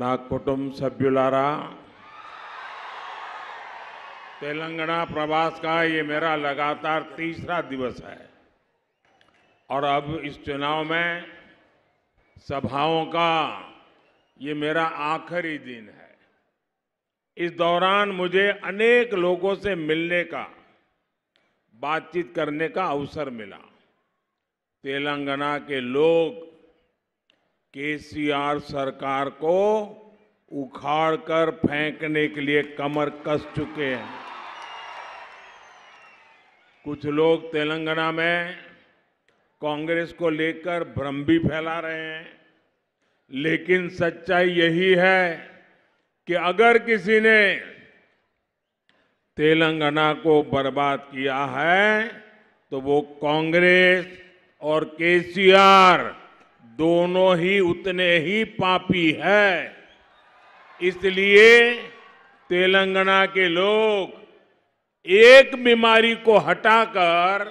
ना कुट సభ్యులారా तेलंगाना प्रवास का ये मेरा लगातार तीसरा दिवस है और अब इस चुनाव में सभाओं का ये मेरा आखिरी दिन है इस दौरान मुझे अनेक लोगों से मिलने का बातचीत करने का अवसर मिला तेलंगाना के लोग केसीआर सरकार को उखाड़कर फेंकने के लिए कमर कस चुके हैं कुछ लोग तेलंगाना में कांग्रेस को लेकर भ्रम भी फैला रहे हैं लेकिन सच्चाई यही है कि अगर किसी ने तेलंगाना को बर्बाद किया है तो वो कांग्रेस और केसीआर दोनों ही उतने ही पापी है इसलिए तेलंगाना के लोग एक बीमारी को हटाकर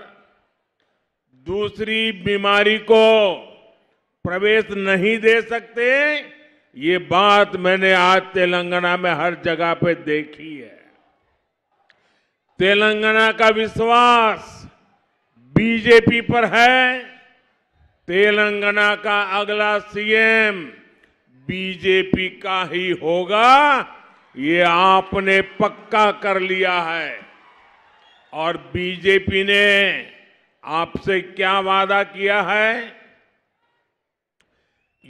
दूसरी बीमारी को प्रवेश नहीं दे सकते ये बात मैंने आज तेलंगाना में हर जगह पे देखी है तेलंगाना का विश्वास बीजेपी पर है तेलंगाना का अगला सीएम बीजेपी का ही होगा ये आपने पक्का कर लिया है और बीजेपी ने आपसे क्या वादा किया है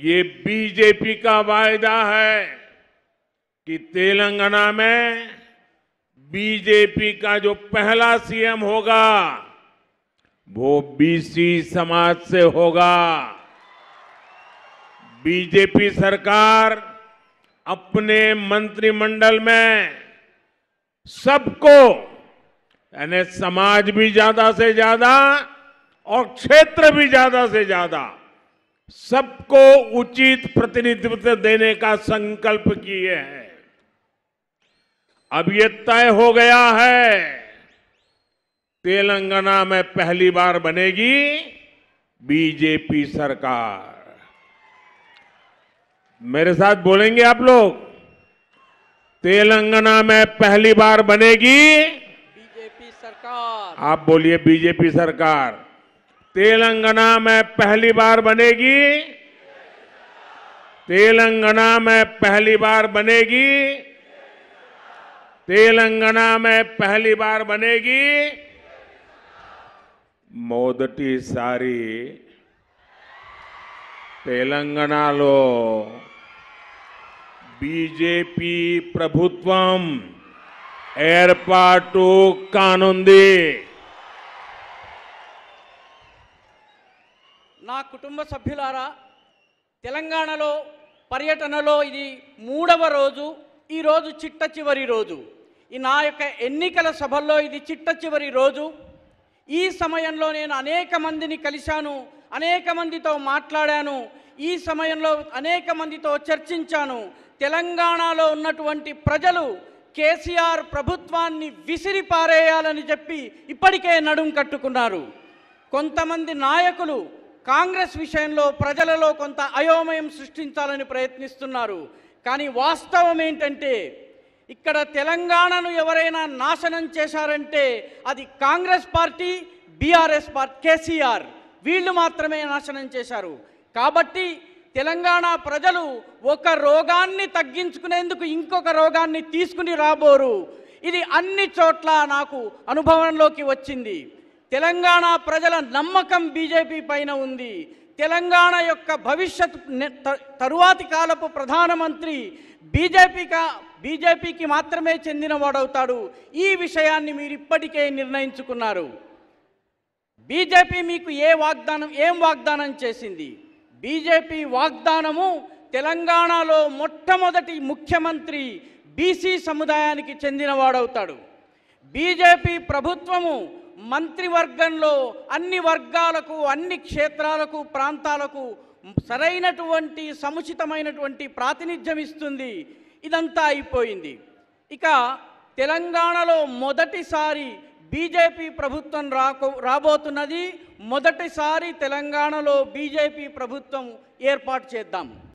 ये बीजेपी का वायदा है कि तेलंगाना में बीजेपी का जो पहला सीएम होगा वो बीसी समाज से होगा बीजेपी सरकार अपने मंत्रिमंडल में सबको यानी समाज भी ज्यादा से ज्यादा और क्षेत्र भी ज्यादा से ज्यादा सबको उचित प्रतिनिधित्व देने का संकल्प किए हैं अब ये तय हो गया है तेलंगाना में पहली बार बनेगी बीजेपी सरकार मेरे साथ बोलेंगे आप लोग तेलंगाना में पहली बार बनेगी बीजेपी सरकार आप बोलिए बीजेपी सरकार तेलंगाना में पहली बार बनेगी तेलंगाना में पहली बार बनेगी तेलंगाना में पहली बार बनेगी మొదటిసారి తెలంగాణలో బీజేపీ ప్రభుత్వం ఏర్పాటు కానుంది నా కుటుంబ సభ్యులారా తెలంగాణలో పర్యటనలో ఇది మూడవ రోజు ఈరోజు చిట్ట చివరి రోజు ఈ నా యొక్క ఎన్నికల సభల్లో ఇది చిట్ట చివరి రోజు ఈ సమయంలో నేను అనేక మందిని కలిశాను అనేక మందితో మాట్లాడాను ఈ సమయంలో అనేక మందితో చర్చించాను తెలంగాణలో ఉన్నటువంటి ప్రజలు కేసీఆర్ ప్రభుత్వాన్ని విసిరి పారేయాలని చెప్పి ఇప్పటికే నడుం కట్టుకున్నారు కొంతమంది నాయకులు కాంగ్రెస్ విషయంలో ప్రజలలో కొంత అయోమయం సృష్టించాలని ప్రయత్నిస్తున్నారు కానీ వాస్తవం ఏంటంటే ఇక్కడ తెలంగాణను ఎవరైనా నాశనం చేశారంటే అది కాంగ్రెస్ పార్టీ బీఆర్ఎస్ పార్టీ కేసీఆర్ వీళ్ళు మాత్రమే నాశనం చేశారు కాబట్టి తెలంగాణ ప్రజలు ఒక రోగాన్ని తగ్గించుకునేందుకు ఇంకొక రోగాన్ని తీసుకుని రాబోరు ఇది అన్ని చోట్ల నాకు అనుభవంలోకి వచ్చింది తెలంగాణ ప్రజల నమ్మకం బీజేపీ పైన ఉంది తెలంగాణ యొక్క భవిష్యత్ తరువాతి కాలపు ప్రధానమంత్రి బీజేపీగా బీజేపీకి మాత్రమే చెందినవాడవుతాడు ఈ విషయాన్ని మీరు ఇప్పటికే నిర్ణయించుకున్నారు బీజేపీ మీకు ఏ వాగ్దానం ఏం వాగ్దానం చేసింది బీజేపీ వాగ్దానము తెలంగాణలో మొట్టమొదటి ముఖ్యమంత్రి బీసీ సముదాయానికి చెందినవాడవుతాడు బీజేపీ ప్రభుత్వము మంత్రివర్గంలో అన్ని వర్గాలకు అన్ని క్షేత్రాలకు ప్రాంతాలకు సరైనటువంటి సముచితమైనటువంటి ప్రాతినిధ్యం ఇస్తుంది ఇదంతా అయిపోయింది ఇక తెలంగాణలో మొదటిసారి బీజేపీ ప్రభుత్వం రాకో రాబోతున్నది మొదటిసారి తెలంగాణలో బీజేపీ ప్రభుత్వం ఏర్పాటు చేద్దాం